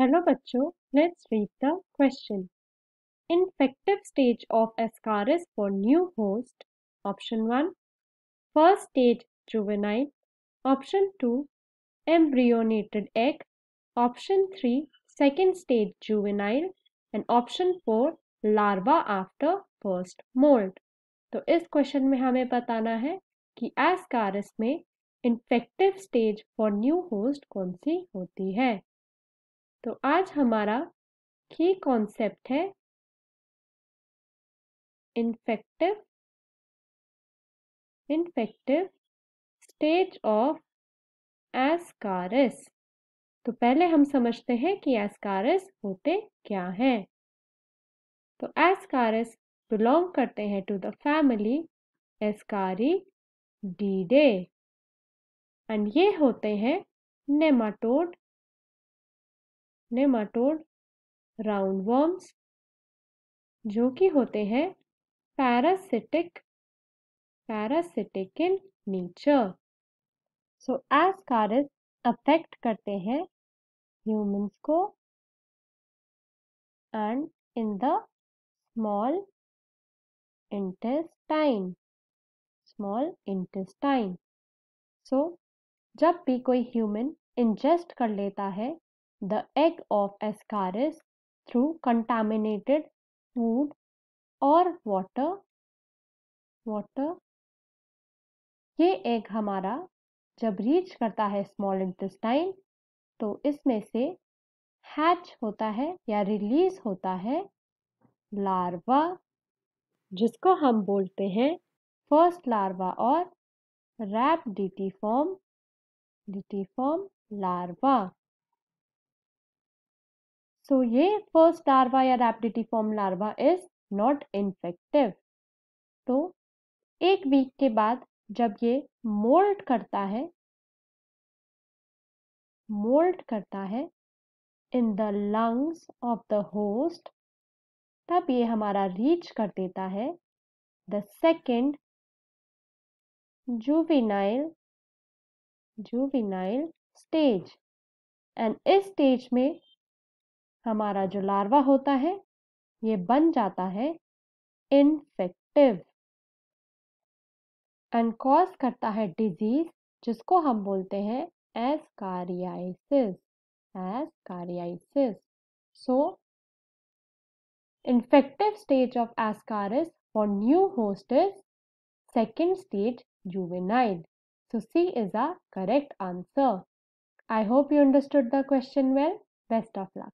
hello बच्चों let's read the question infective stage of ascaris for new host option one first stage juvenile option two embryonated egg option three second stage juvenile and option four larva after first moult तो इस question में हमें बताना है कि ascaris में infective stage for new host कौन सी होती है तो आज हमारा की कॉन्सेप्ट है infective infective stage of ascaris तो पहले हम समझते हैं कि एस्कारस होते क्या हैं तो एस्कारस बिलोंग करते हैं to the family Ascarididae and ये होते हैं नेमाटोड नेमाटोड राउंड वर्म्स जो कि होते हैं parasitic parasitic in nature so ascaris affect करते हैं ह्यूमंस को and in the small intestine small intestine so जब भी कोई ह्यूमन इंजेस्ट कर लेता है the egg of ascaris through contaminated food और water water ये एग हमारा जब रीच करता है स्मॉल इंटेस्टाइन तो इसमें से हैच होता है या रिलीज होता है लार्वा जिसको हम बोलते हैं फर्स्ट लार्वा और rhabditiform larva So ये फर्स्ट लार्वा या rhabditiform larva is not infective तो एक वीक के बाद जब ये मोल्ड करता है मोल्ड करता है in the lungs of the host तब ये हमारा रीच कर देता है the second juvenile juvenile stage and इस स्टेज में हमारा जो लार्वा होता है ये बन जाता है इनफेक्टिव एंड कॉज करता है डिजीज जिसको हम बोलते हैं ascariasis ascariasis so infective stage of ascaris for new host is second stage juvenile so C is a correct answer I hope you understood the question well best of luck